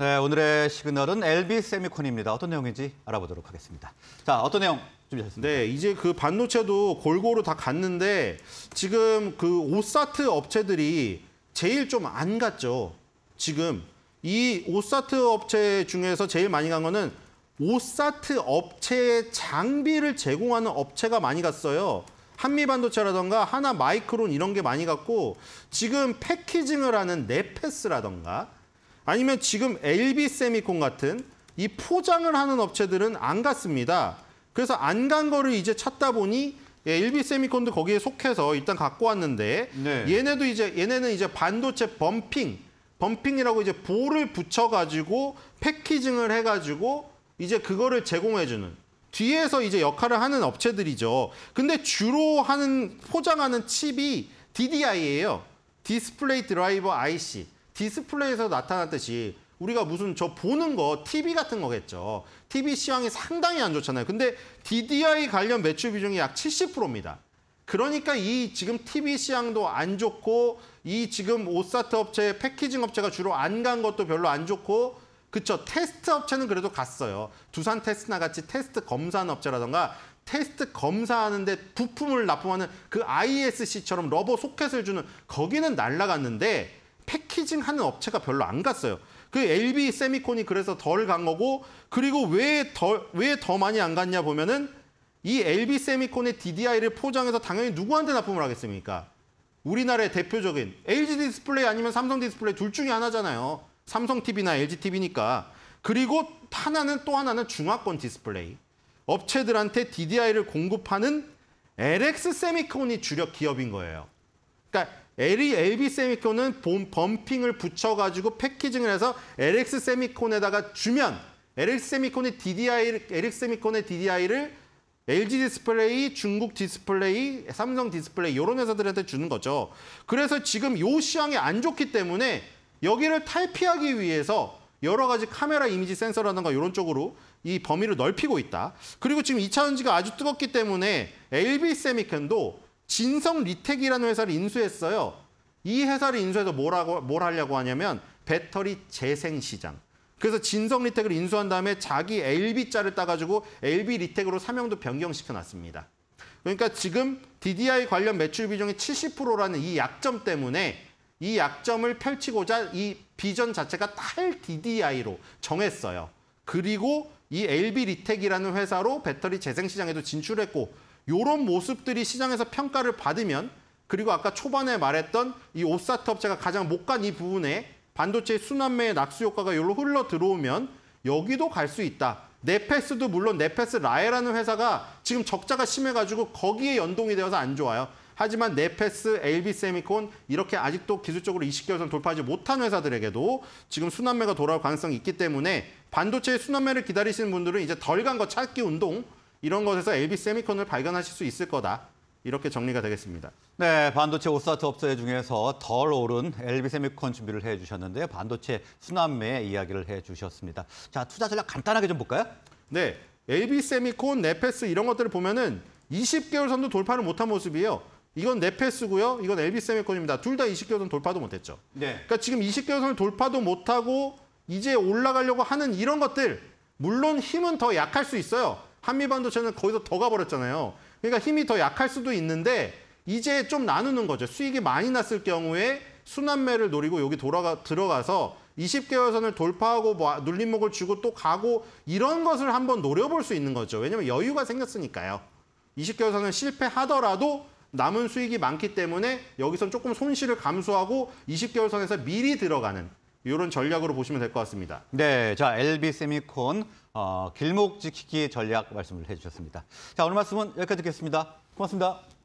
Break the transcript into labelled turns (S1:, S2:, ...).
S1: 네, 오늘의 시그널은 LB 세미콘입니다. 어떤 내용인지 알아보도록 하겠습니다. 자, 어떤 내용 준비하셨습니까?
S2: 네, 이제 그 반도체도 골고루 다 갔는데 지금 그 오사트 업체들이 제일 좀 안 갔죠. 지금 이 오사트 업체 중에서 제일 많이 간 거는 오사트 업체의 장비를 제공하는 업체가 많이 갔어요. 한미반도체라던가 하나 마이크론 이런 게 많이 갔고 지금 패키징을 하는 네패스라던가 아니면 지금 LB 세미콘 같은 이 포장을 하는 업체들은 안 갔습니다. 그래서 안 간 거를 이제 찾다 보니 예, 일비 세미콘도 거기에 속해서 일단 갖고 왔는데 네. 얘네도 이제 얘네는 이제 반도체 범핑 범핑이라고 이제 볼을 붙여가지고 패키징을 해가지고 이제 그거를 제공해주는 뒤에서 이제 역할을 하는 업체들이죠. 근데 주로 하는 포장하는 칩이 DDI예요. 디스플레이 드라이버 IC. 디스플레이에서 나타났듯이 우리가 무슨 저 보는 거 TV 같은 거겠죠. TV 시황이 상당히 안 좋잖아요. 근데 DDI 관련 매출 비중이 약 70%입니다. 그러니까 이 지금 TV 시황도안 좋고 이 지금 옷사트 업체 패키징 업체가 주로 안 간 것도 별로 안 좋고 그쵸 테스트 업체는 그래도 갔어요. 두산 테스트나 같이 테스트 검사하는 업체라던가 테스트 검사하는데 부품을 납품하는 그 ISC처럼 러버 소켓을 주는 거기는 날라갔는데 패키징 하는 업체가 별로 안 갔어요. 그 LB 세미콘이 그래서 덜 간 거고 그리고 왜더왜더 많이 안 갔냐 보면은 이 LB 세미콘의 DDI를 포장해서 당연히 누구한테 납품을 하겠습니까? 우리나라의 대표적인 LG 디스플레이 아니면 삼성 디스플레이 둘 중에 하나잖아요. 삼성 TV나 LG TV니까. 그리고 하나는 또 하나는 중화권 디스플레이. 업체들한테 DDI를 공급하는 LX 세미콘이 주력 기업인 거예요. 그러니까 LE, LB 세미콘은 본 범핑을 붙여가지고 패키징을 해서 LX 세미콘에다가 주면 LX 세미콘의 DDI, 를 LX 세미콘의 DDI를 LG 디스플레이, 중국 디스플레이, 삼성 디스플레이 이런 회사들한테 주는 거죠. 그래서 지금 요 시황이 안 좋기 때문에 여기를 탈피하기 위해서 여러 가지 카메라 이미지 센서라든가 이런 쪽으로 이 범위를 넓히고 있다. 그리고 지금 2차 전지가 아주 뜨겁기 때문에 LB 세미콘도 진성 리텍이라는 회사를 인수했어요. 이 회사를 인수해서 뭐라고 뭘 하려고 하냐면 배터리 재생 시장. 그래서 진성 리텍을 인수한 다음에 자기 LB자를 따가지고 LB 리텍으로 사명도 변경시켜 놨습니다. 그러니까 지금 DDI 관련 매출 비중이 70%라는 이 약점 때문에 이 약점을 펼치고자 이 비전 자체가 탈 DDI로 정했어요. 그리고 이 LB 리텍이라는 회사로 배터리 재생 시장에도 진출했고 이런 모습들이 시장에서 평가를 받으면 그리고 아까 초반에 말했던 이 옵사트 업체가 가장 못 간 이 부분에 반도체의 순환매의 낙수 효과가 여기로 흘러 들어오면 여기도 갈 수 있다. 네패스도 물론 네패스 라에라는 회사가 지금 적자가 심해가지고 거기에 연동이 되어서 안 좋아요. 하지만 네패스, LB세미콘 이렇게 아직도 기술적으로 20개월선 돌파하지 못한 회사들에게도 지금 순환매가 돌아올 가능성이 있기 때문에 반도체의 순환매를 기다리시는 분들은 이제 덜 간 거 찾기 운동 이런 것에서 LB 세미콘을 발견하실 수 있을 거다. 이렇게 정리가 되겠습니다.
S1: 네, 반도체 오스타트 업체 중에서 덜 오른 LB세미콘 준비를 해주셨는데요. 반도체 순환매 이야기를 해주셨습니다.
S2: 자, 투자 전략 간단하게 좀 볼까요? 네, LB세미콘, 네패스 이런 것들을 보면은 20개월 선도 돌파를 못한 모습이에요. 이건 네패스고요. 이건 LB세미콘입니다. 둘 다 20개월 선 돌파도 못했죠. 네. 그러니까 지금 20개월 선을 돌파도 못하고 이제 올라가려고 하는 이런 것들 물론 힘은 더 약할 수 있어요. 한미 반도체는 거기서 더 가버렸잖아요. 그러니까 힘이 더 약할 수도 있는데 이제 좀 나누는 거죠. 수익이 많이 났을 경우에 순환매를 노리고 여기 돌아가 들어가서 20개월선을 돌파하고 뭐 눌림목을 주고 또 가고 이런 것을 한번 노려볼 수 있는 거죠. 왜냐면 여유가 생겼으니까요. 20개월선은 실패하더라도 남은 수익이 많기 때문에 여기선 조금 손실을 감수하고 20개월선에서 미리 들어가는 이런 전략으로 보시면 될 것 같습니다.
S1: 네, 자 LB 세미콘 어, 길목 지키기 전략 말씀을 해주셨습니다. 자 오늘 말씀은 여기까지 듣겠습니다. 고맙습니다.